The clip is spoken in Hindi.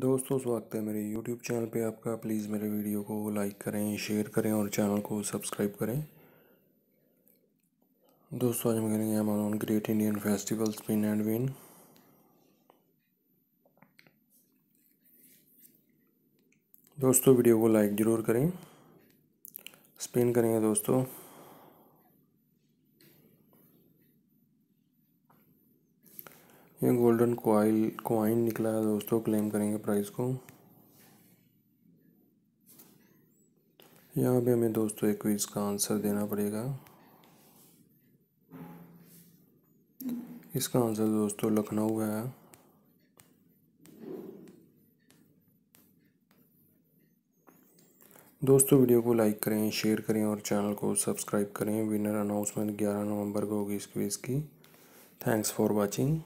दोस्तों स्वागत है मेरे यूट्यूब चैनल पे आपका प्लीज़ मेरे वीडियो को लाइक करें शेयर करें और चैनल को सब्सक्राइब करें दोस्तों आज हम करेंगे हमारा on great Indian festival spin and win दोस्तों वीडियो को लाइक ज़रूर करें स्पिन करेंगे दोस्तों ये गोल्डन कोइल कोइन निकला है दोस्तों क्लेम करेंगे प्राइस को यहाँ पे हमें दोस्तों एक क्विज का आंसर देना पड़ेगा इसका आंसर दोस्तों लखनऊ है दोस्तों वीडियो को लाइक करें शेयर करें और चैनल को सब्सक्राइब करें विनर अनाउंसमेंट 11 नवंबर को होगी इस क्विज़ की थैंक्स फॉर वाचिंग